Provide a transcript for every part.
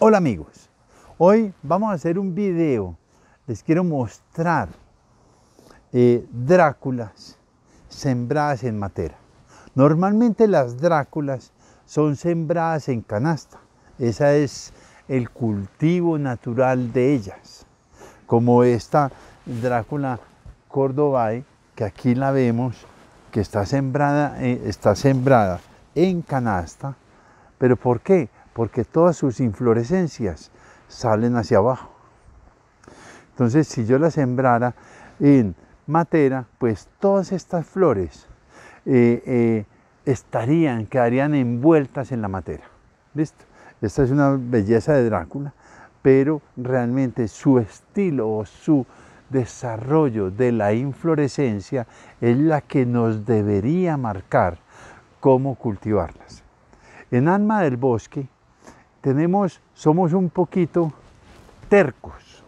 Hola amigos, hoy vamos a hacer un video, les quiero mostrar eh, dráculas sembradas en matera. Normalmente las dráculas son sembradas en canasta, ese es el cultivo natural de ellas, como esta drácula cordobae que aquí la vemos que está sembrada, eh, está sembrada en canasta. ¿Pero por qué? Porque todas sus inflorescencias salen hacia abajo. Entonces, si yo la sembrara en matera, pues todas estas flores eh, eh, estarían, quedarían envueltas en la matera. ¿Listo? Esta es una belleza de Drácula, pero realmente su estilo o su desarrollo de la inflorescencia es la que nos debería marcar cómo cultivarlas. En Alma del Bosque tenemos, somos un poquito tercos,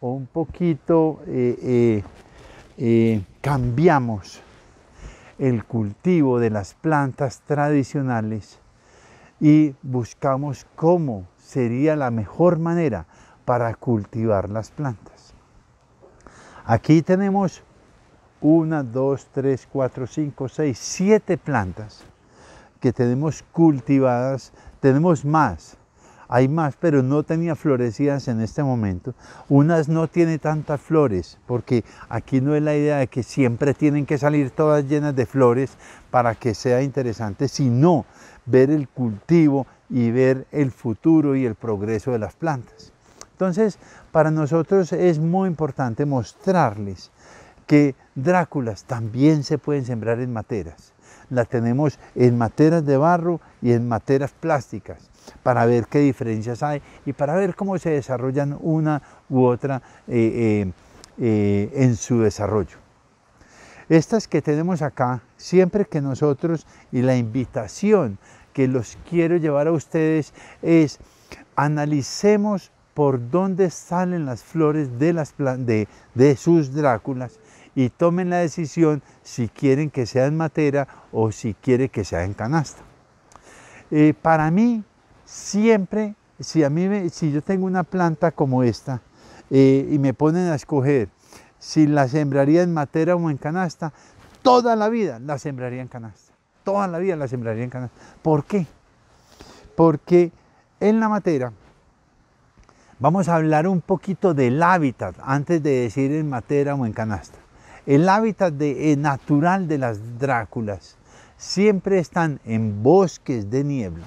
un poquito eh, eh, eh, cambiamos el cultivo de las plantas tradicionales y buscamos cómo sería la mejor manera para cultivar las plantas. Aquí tenemos una, dos, tres, cuatro, cinco, seis, siete plantas que tenemos cultivadas, tenemos más, hay más, pero no tenía florecidas en este momento. Unas no tiene tantas flores, porque aquí no es la idea de que siempre tienen que salir todas llenas de flores para que sea interesante, sino ver el cultivo y ver el futuro y el progreso de las plantas. Entonces, para nosotros es muy importante mostrarles que Dráculas también se pueden sembrar en materas. Las tenemos en materas de barro y en materas plásticas para ver qué diferencias hay y para ver cómo se desarrollan una u otra eh, eh, eh, en su desarrollo. Estas que tenemos acá, siempre que nosotros y la invitación que los quiero llevar a ustedes es analicemos por dónde salen las flores de, las, de, de sus Dráculas y tomen la decisión si quieren que sea en matera o si quieren que sea en canasta. Eh, para mí, siempre, si, a mí si yo tengo una planta como esta eh, y me ponen a escoger si la sembraría en matera o en canasta, toda la vida la sembraría en canasta. Toda la vida la sembraría en canasta. ¿Por qué? Porque en la matera, vamos a hablar un poquito del hábitat antes de decir en matera o en canasta. El hábitat eh, natural de las Dráculas siempre están en bosques de niebla.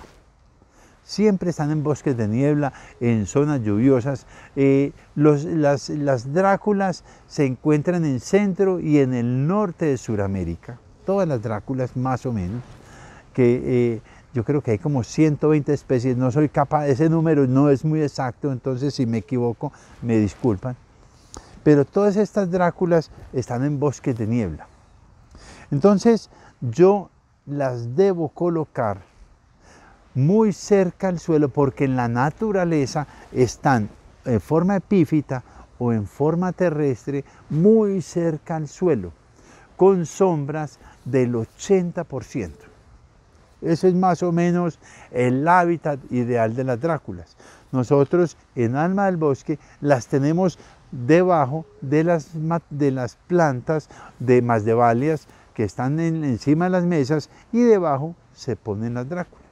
Siempre están en bosques de niebla, en zonas lluviosas. Eh, las, Dráculas se encuentran en centro y en el norte de Sudamérica. Todas las Dráculas más o menos. Que eh, yo creo que hay como 120 especies, no soy capaz, ese número no es muy exacto, entonces si me equivoco me disculpan. Pero todas estas Dráculas están en bosques de niebla. Entonces yo las debo colocar muy cerca al suelo porque en la naturaleza están en forma epífita o en forma terrestre muy cerca al suelo, con sombras del 80%. Ese es más o menos el hábitat ideal de las Dráculas. Nosotros en Alma del Bosque las tenemos debajo de las, de las plantas de valias que están encima de las mesas y debajo se ponen las dráculas,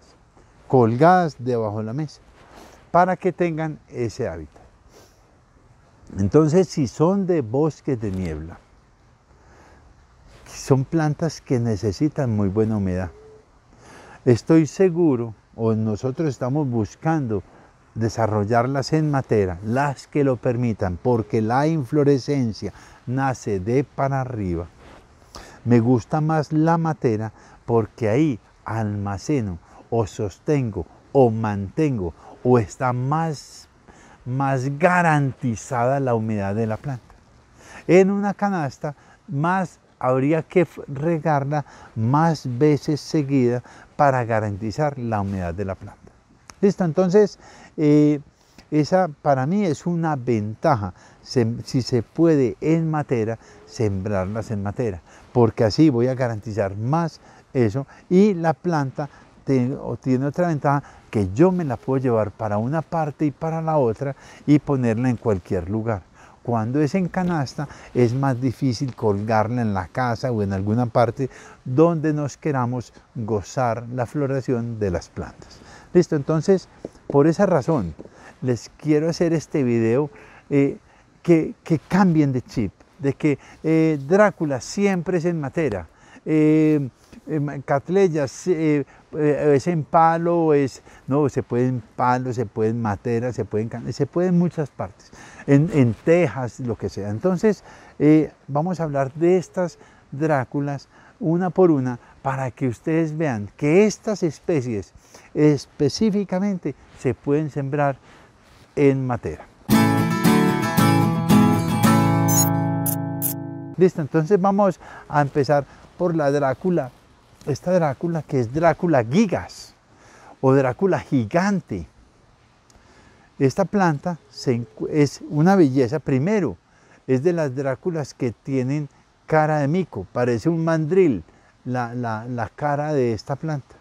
colgadas debajo de la mesa, para que tengan ese hábitat. Entonces, si son de bosques de niebla, son plantas que necesitan muy buena humedad. Estoy seguro, o nosotros estamos buscando desarrollarlas en materia, las que lo permitan, porque la inflorescencia nace de para arriba. Me gusta más la materia porque ahí almaceno o sostengo o mantengo o está más, más garantizada la humedad de la planta. En una canasta más habría que regarla más veces seguida para garantizar la humedad de la planta. Listo, entonces eh, esa para mí es una ventaja, si se puede en matera, sembrarlas en materia, porque así voy a garantizar más eso y la planta tiene otra ventaja que yo me la puedo llevar para una parte y para la otra y ponerla en cualquier lugar. Cuando es en canasta es más difícil colgarla en la casa o en alguna parte donde nos queramos gozar la floración de las plantas. Listo, entonces, por esa razón, les quiero hacer este video eh, que, cambien de chip, de que eh, Drácula siempre es en matera. Eh, eh, es en palo, es, no, se palo, se puede en matera, se puede se muchas partes, en, en, Texas, lo que sea. Entonces, vamos a hablar de estas Dráculas una por una para que ustedes vean que estas especies específicamente se pueden sembrar en matera. Listo, entonces vamos a empezar por la Drácula. Esta Drácula que es Drácula gigas o Drácula gigante. Esta planta es una belleza, primero, es de las Dráculas que tienen cara de mico, parece un mandril, la, la, cara de esta planta.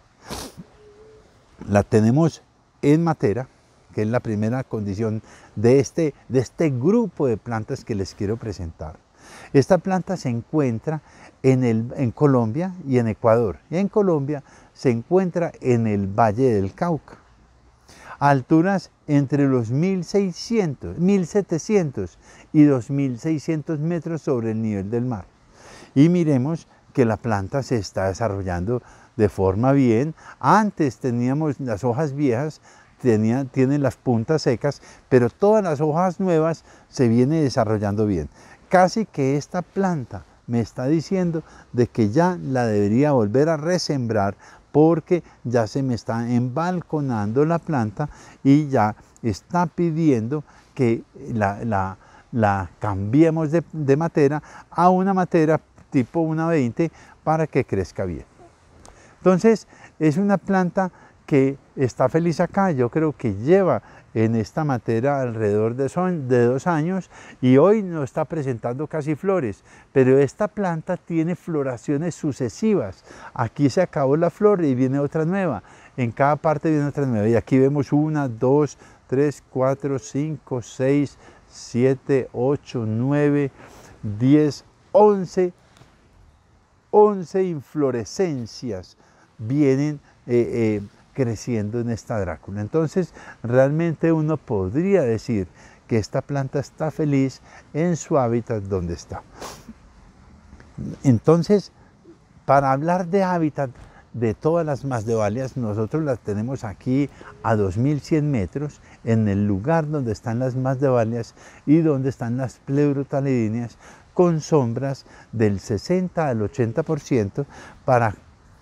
La tenemos en matera, que es la primera condición de este, de este grupo de plantas que les quiero presentar. Esta planta se encuentra en, el, en Colombia y en Ecuador. Y en Colombia se encuentra en el Valle del Cauca. alturas entre los 1600, 1700 y 2600 metros sobre el nivel del mar. Y miremos que la planta se está desarrollando de forma bien. Antes teníamos las hojas viejas, tenía, tienen las puntas secas, pero todas las hojas nuevas se viene desarrollando bien. Casi que esta planta me está diciendo de que ya la debería volver a resembrar porque ya se me está embalconando la planta y ya está pidiendo que la, cambiemos de, materia... a una materia tipo 120 para que crezca bien. Entonces, es una planta que está feliz acá, yo creo que lleva en esta materia alrededor de, de dos años y hoy no está presentando casi flores, pero esta planta tiene floraciones sucesivas. Aquí se acabó la flor y viene otra nueva, en cada parte viene otra nueva y aquí vemos una, dos, tres, cuatro, cinco, seis, siete, ocho, nueve, diez, once 11 inflorescencias vienen eh, eh, creciendo en esta Drácula. Entonces, realmente uno podría decir que esta planta está feliz en su hábitat donde está. Entonces, para hablar de hábitat de todas las masdevalias, nosotros las tenemos aquí a 2100 metros, en el lugar donde están las masdevalias y donde están las pleurotalidíneas, con sombras del 60 al 80% para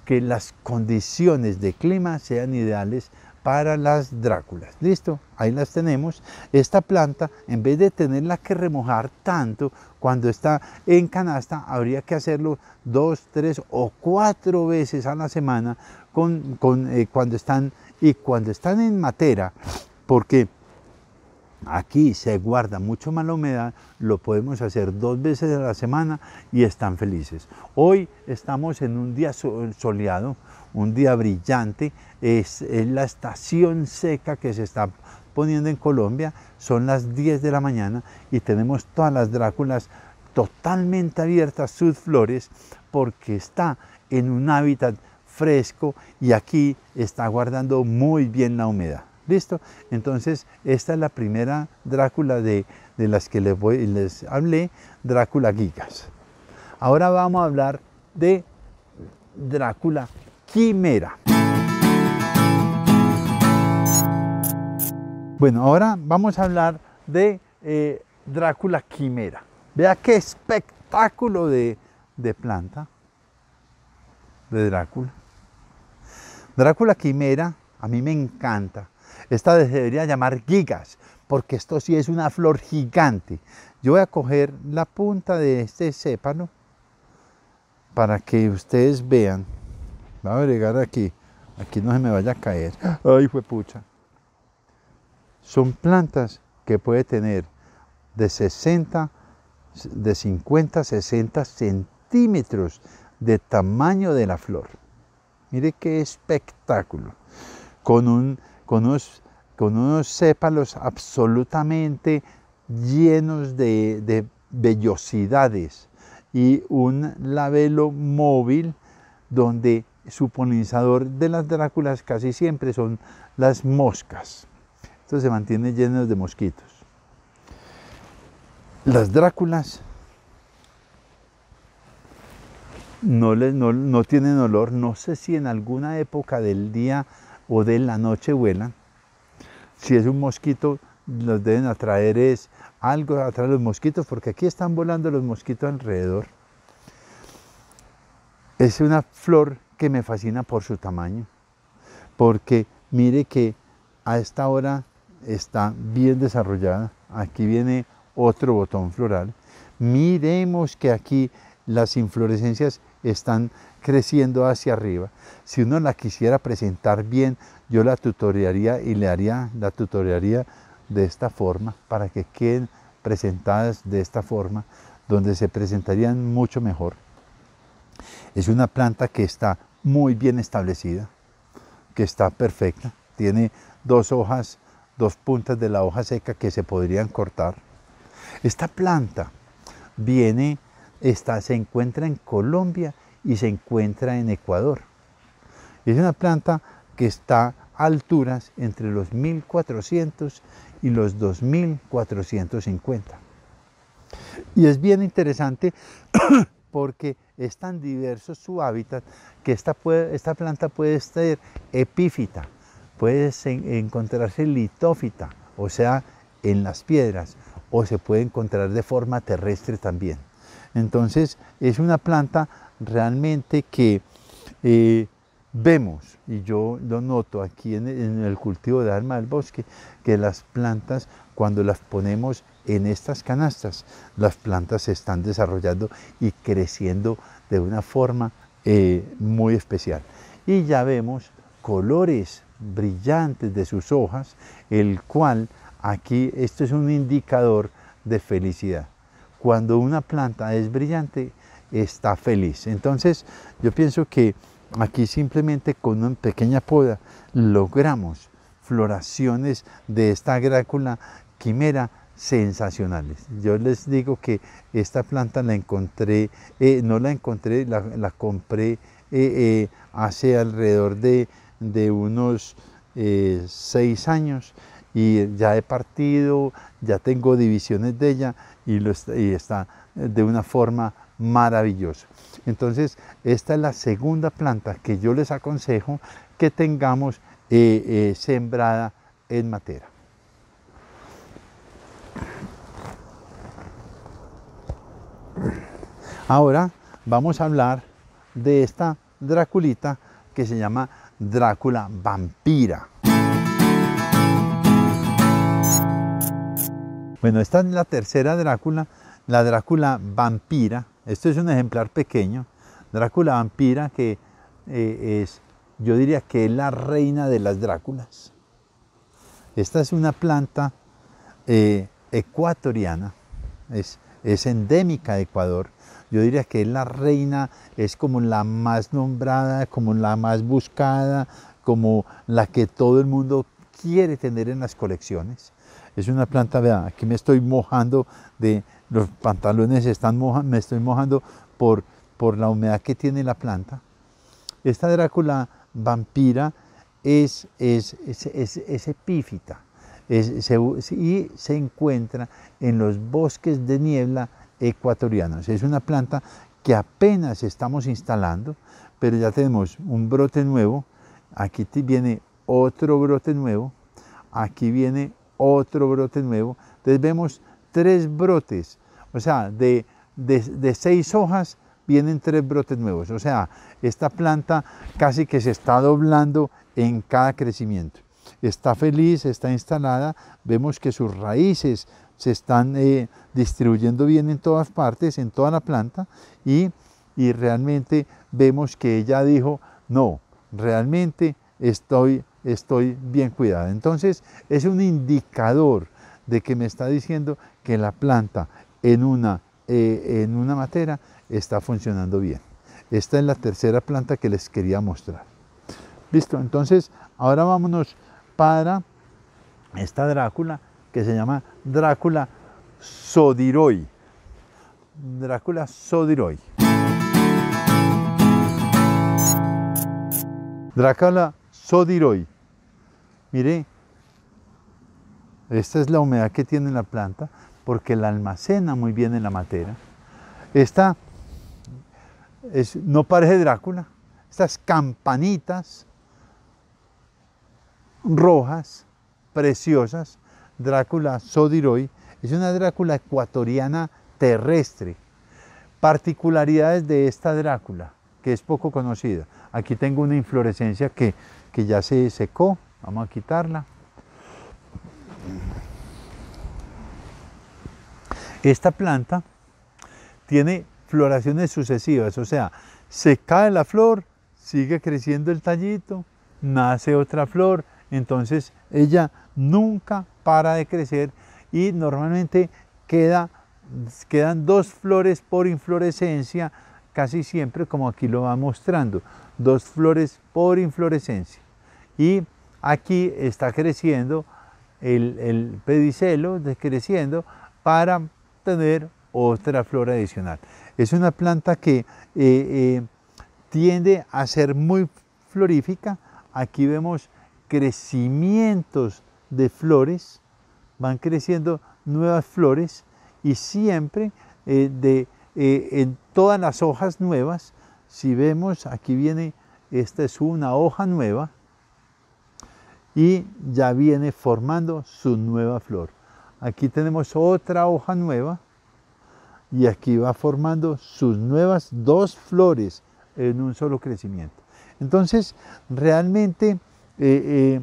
que las condiciones de clima sean ideales para las dráculas. Listo, ahí las tenemos. Esta planta, en vez de tenerla que remojar tanto cuando está en canasta, habría que hacerlo dos, tres o cuatro veces a la semana con, eh, cuando están, y cuando están en matera, porque aquí se guarda mucho más la humedad, lo podemos hacer dos veces a la semana y están felices. Hoy estamos en un día soleado, un día brillante, es, la estación seca que se está poniendo en Colombia, son las 10 de la mañana y tenemos todas las Dráculas totalmente abiertas sus flores porque está en un hábitat fresco y aquí está guardando muy bien la humedad. ¿Listo? Entonces, esta es la primera Drácula de, las que les, voy, les hablé, Drácula Gigas. Ahora vamos a hablar de Drácula Quimera. Bueno, ahora vamos a hablar de eh, Drácula Quimera. Vea qué espectáculo de planta de Drácula. Drácula Quimera a mí me encanta esta debería llamar gigas, porque esto sí es una flor gigante. Yo voy a coger la punta de este sépalo para que ustedes vean. va a agregar aquí, aquí no se me vaya a caer. ¡Ah! ¡Ay, fue pucha! Son plantas que puede tener de 60, de 50, 60 centímetros de tamaño de la flor. Mire qué espectáculo. Con un con unos, con unos sépalos absolutamente llenos de, vellosidades y un labelo móvil donde su polinizador de las dráculas casi siempre son las moscas. Entonces se mantiene lleno de mosquitos. Las dráculas no tienen olor, no sé si en alguna época del día o de la noche vuelan. Si es un mosquito, los deben atraer es algo atraer los mosquitos, porque aquí están volando los mosquitos alrededor. Es una flor que me fascina por su tamaño, porque mire que a esta hora está bien desarrollada. Aquí viene otro botón floral. Miremos que aquí las inflorescencias están creciendo hacia arriba. Si uno la quisiera presentar bien, yo la tutoriaría y le haría la tutorearía de esta forma para que queden presentadas de esta forma, donde se presentarían mucho mejor. Es una planta que está muy bien establecida, que está perfecta. Tiene dos hojas, dos puntas de la hoja seca que se podrían cortar. Esta planta viene, está, se encuentra en Colombia y se encuentra en Ecuador. Es una planta que está a alturas entre los 1400 y los 2450. Y es bien interesante porque es tan diverso su hábitat que esta, esta planta puede ser epífita, puede encontrarse litófita, o sea, en las piedras, o se puede encontrar de forma terrestre también. Entonces es una planta realmente que eh, vemos, y yo lo noto aquí en, el cultivo de alma del bosque, que las plantas cuando las ponemos en estas canastas, las plantas se están desarrollando y creciendo de una forma eh, muy especial. Y ya vemos colores brillantes de sus hojas, el cual aquí, esto es un indicador de felicidad cuando una planta es brillante, está feliz. Entonces, yo pienso que aquí simplemente con una pequeña poda logramos floraciones de esta grácula quimera sensacionales. Yo les digo que esta planta la encontré, eh, no la encontré, la, compré eh, eh, hace alrededor de unos seis años y ya he partido, ya tengo divisiones de ella y, está, eh, de una forma maravillosa. Entonces, esta es la segunda planta que yo les aconsejo que tengamos eh, eh, sembrada en matera. Ahora vamos a hablar de esta Draculita que se llama Drácula Vampira. Bueno, esta es la tercera Drácula, la Drácula vampira. Esto es un ejemplar pequeño. Drácula vampira que eh, es, yo diría que es la reina de las Dráculas. Esta es una planta eh, ecuatoriana, es, es endémica de Ecuador. Yo diría que es la reina, es como la más nombrada, como la más buscada, como la que todo el mundo quiere tener en las colecciones. Es una planta, vea, aquí me estoy mojando de los pantalones, están me estoy mojando por, por la humedad que tiene la planta. Esta Drácula vampira es, es, epífita y se encuentra en los bosques de niebla ecuatorianos. Es una planta que apenas estamos instalando, pero ya tenemos un brote nuevo, aquí viene otro brote nuevo, aquí viene otro brote nuevo. Entonces vemos tres brotes, o sea, de, de, seis hojas vienen tres brotes nuevos. O sea, esta planta casi que se está doblando en cada crecimiento. Está feliz, está instalada, vemos que sus raíces se están eh, distribuyendo bien en todas partes, en toda la planta, y, y realmente vemos que ella dijo, no, realmente estoy estoy bien cuidada. Entonces es un indicador de que me está diciendo que la planta en una, eh, en una matera está funcionando bien. Esta es la tercera planta que les quería mostrar. Listo, entonces ahora vámonos para esta Drácula que se llama Drácula Sodiroi. Drácula Sodiroi. Drácula Sodiroi mire, esta es la humedad que tiene la planta porque la almacena muy bien en la materia. Esta no parece Drácula, estas campanitas rojas, preciosas, Drácula Sodiroi, es una Drácula ecuatoriana terrestre. Particularidades de esta Drácula, que es poco conocida. Aquí tengo una inflorescencia que ya se secó, Vamos a quitarla. Esta planta tiene floraciones sucesivas, o sea, se cae la flor, sigue creciendo el tallito, nace otra flor, entonces ella nunca para de crecer y normalmente queda, quedan dos flores por inflorescencia, casi siempre como aquí lo va mostrando, dos flores por inflorescencia. Y Aquí está creciendo el, pedicelo, descreciendo para tener otra flor adicional. Es una planta que eh, eh, tiende a ser muy florífica. Aquí vemos crecimientos de flores, van creciendo nuevas flores y siempre eh, en todas las hojas nuevas, si vemos, aquí viene, esta es una hoja nueva, y ya viene formando su nueva flor. Aquí tenemos otra hoja nueva y aquí va formando sus nuevas dos flores en un solo crecimiento. Entonces, realmente eh, eh,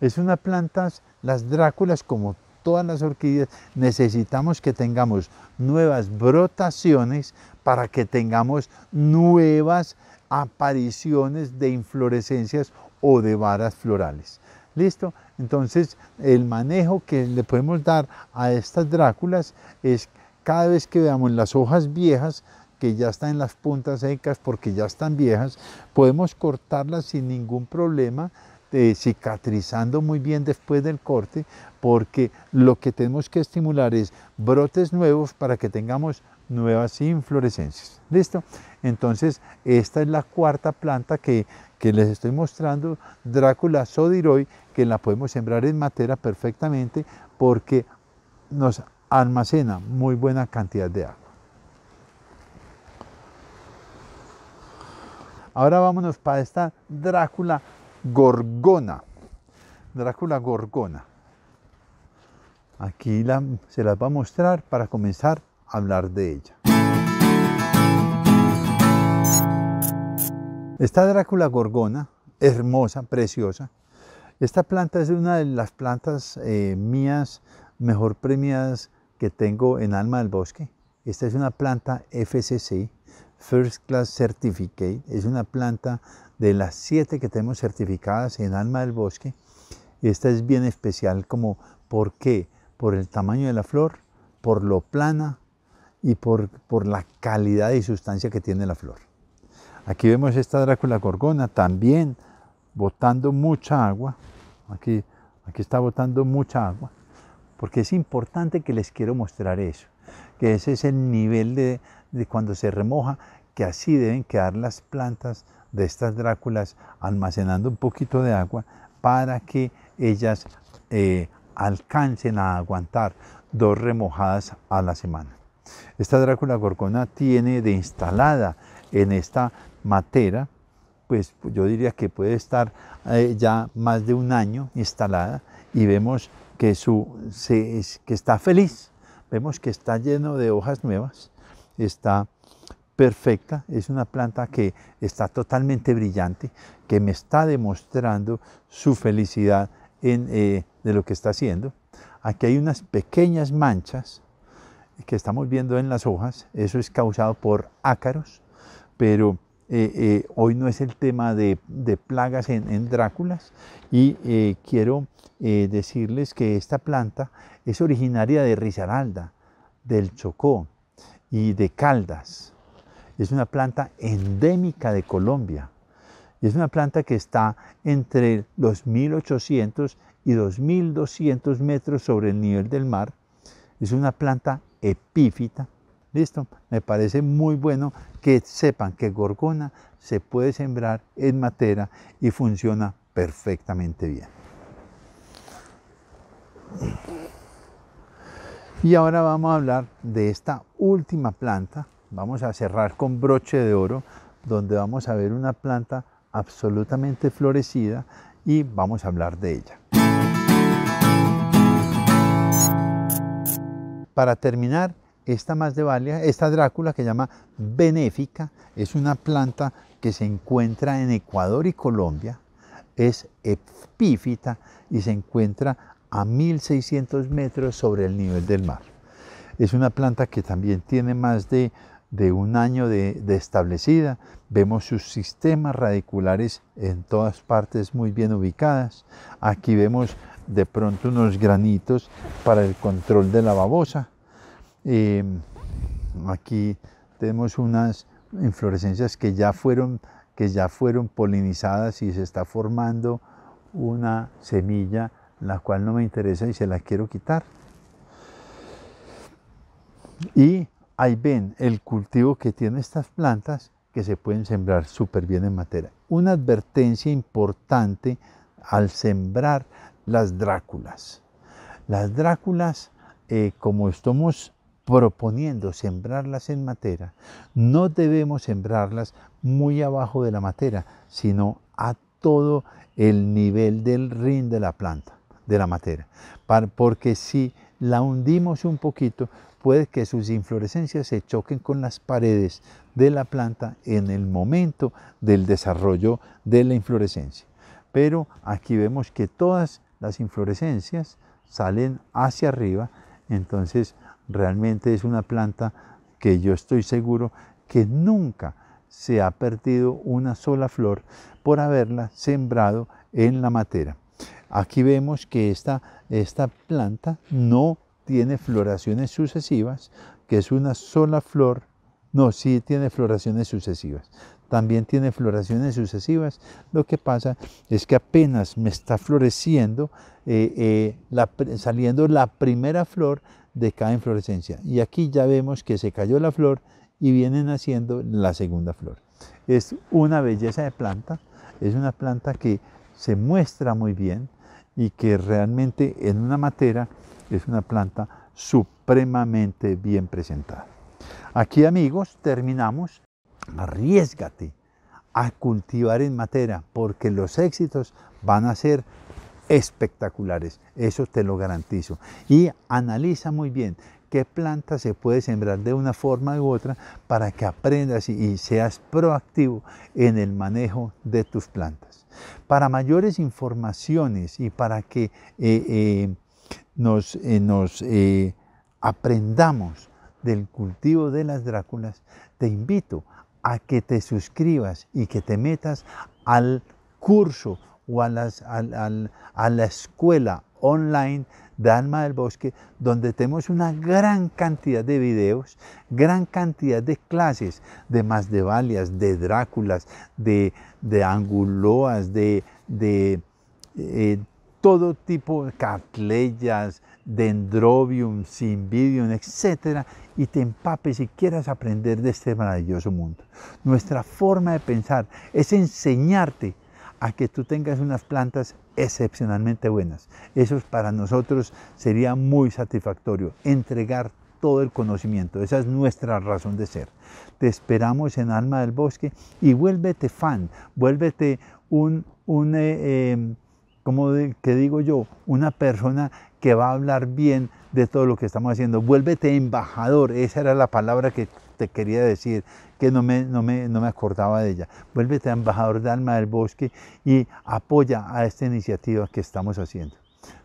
es una planta, las dráculas como todas las orquídeas, necesitamos que tengamos nuevas brotaciones para que tengamos nuevas apariciones de inflorescencias o de varas florales. ¿Listo? Entonces, el manejo que le podemos dar a estas dráculas es cada vez que veamos las hojas viejas, que ya están en las puntas secas porque ya están viejas, podemos cortarlas sin ningún problema, eh, cicatrizando muy bien después del corte, porque lo que tenemos que estimular es brotes nuevos para que tengamos nuevas inflorescencias. ¿Listo? Entonces, esta es la cuarta planta que que les estoy mostrando, Drácula Sodiroi, que la podemos sembrar en matera perfectamente porque nos almacena muy buena cantidad de agua. Ahora vámonos para esta Drácula Gorgona. Drácula Gorgona. Aquí se las va a mostrar para comenzar a hablar de ella. Esta Drácula gorgona, hermosa, preciosa. Esta planta es una de las plantas eh, mías mejor premiadas que tengo en Alma del Bosque. Esta es una planta FCC, First Class Certificate. Es una planta de las siete que tenemos certificadas en Alma del Bosque. Esta es bien especial como, ¿por qué? Por el tamaño de la flor, por lo plana y por, por la calidad y sustancia que tiene la flor. Aquí vemos esta Drácula gorgona también botando mucha agua. Aquí, aquí está botando mucha agua. Porque es importante que les quiero mostrar eso. Que ese es el nivel de, cuando se remoja, que así deben quedar las plantas de estas Dráculas almacenando un poquito de agua para que ellas eh, alcancen a aguantar dos remojadas a la semana. Esta Drácula gorgona tiene de instalada en esta matera, pues yo diría que puede estar eh, ya más de un año instalada y vemos que, su, que está feliz, vemos que está lleno de hojas nuevas, está perfecta, es una planta que está totalmente brillante, que me está demostrando su felicidad eh, de lo que está haciendo. Aquí hay unas pequeñas manchas que estamos viendo en las hojas, eso es causado por ácaros, pero eh, eh, hoy no es el tema de, plagas en, Dráculas y eh, quiero decirles que esta planta es originaria de Risaralda, del Chocó y de Caldas. Es una planta endémica de Colombia es una planta que está entre los 1800 y 2200 metros sobre el nivel del mar. Es una planta epífita ¿Listo? Me parece muy bueno que sepan que gorgona se puede sembrar en matera y funciona perfectamente bien. Y ahora vamos a hablar de esta última planta. Vamos a cerrar con broche de oro, donde vamos a ver una planta absolutamente florecida y vamos a hablar de ella. Para terminar, esta más de valia, esta Drácula que llama benéfica, es una planta que se encuentra en Ecuador y Colombia, es epífita y se encuentra a 1600 metros sobre el nivel del mar. Es una planta que también tiene más de, un año de establecida. Vemos sus sistemas radiculares en todas partes muy bien ubicadas. Aquí vemos de pronto unos granitos para el control de la babosa Em, aquí tenemos unas inflorescencias que ya fueron que ya fueron polinizadas y se está formando una semilla la cual no me interesa y se la quiero quitar. Y ahí ven el cultivo que tiene estas plantas que se pueden sembrar súper bien en materia. Una advertencia importante al sembrar las dráculas. Las dráculas, eh, como estamos proponiendo sembrarlas en materia, no debemos sembrarlas muy abajo de la materia, sino a todo el nivel del rin de la planta, de la materia, porque si la hundimos un poquito, puede que sus inflorescencias se choquen con las paredes de la planta en el momento del desarrollo de la inflorescencia. Pero aquí vemos que todas las inflorescencias salen hacia arriba, entonces Realmente es una planta que yo estoy seguro que nunca se ha perdido una sola flor por haberla sembrado en la matera. Aquí vemos que esta, esta planta no tiene floraciones sucesivas, que es una sola flor. No, sí tiene floraciones sucesivas. También tiene floraciones sucesivas. Lo que pasa es que apenas me está floreciendo, eh, eh, saliendo la primera flor, de cada inflorescencia. Y aquí ya vemos que se cayó la flor y viene naciendo la segunda flor. Es una belleza de planta, es una planta que se muestra muy bien y que realmente en una matera es una planta supremamente bien presentada. Aquí amigos terminamos. Arriesgate a cultivar en matera porque los éxitos van a ser espectaculares, eso te lo garantizo. Y analiza muy bien qué plantas se puede sembrar de una forma u otra para que aprendas y seas proactivo en el manejo de tus plantas. Para mayores informaciones y para que eh, eh, nos, eh, nos aprendamos del cultivo de las Dráculas, te invito a que te suscribas y que te metas al curso o a, las, a, la escuela online de Alma del Bosque, donde tenemos una gran cantidad de videos, gran cantidad de clases de Masdevalias, de Dráculas, de, de Anguloas, de, de eh, todo tipo de catleyas, dendrobium, simbidium, etcétera, y te empapes y quieras aprender de este maravilloso mundo. Nuestra forma de pensar es enseñarte a que tú tengas unas plantas excepcionalmente buenas. Eso para nosotros sería muy satisfactorio, entregar todo el conocimiento. Esa es nuestra razón de ser. Te esperamos en Alma del Bosque y vuélvete fan, vuélvete un, eh, eh, que digo yo, una persona que va a hablar bien de todo lo que estamos haciendo. Vuélvete embajador, esa era la palabra que te quería decir, que no me, no me, no me acordaba de ella. Vuélvete embajador de Alma del Bosque y apoya a esta iniciativa que estamos haciendo.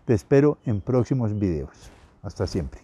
Te espero en próximos videos. Hasta siempre.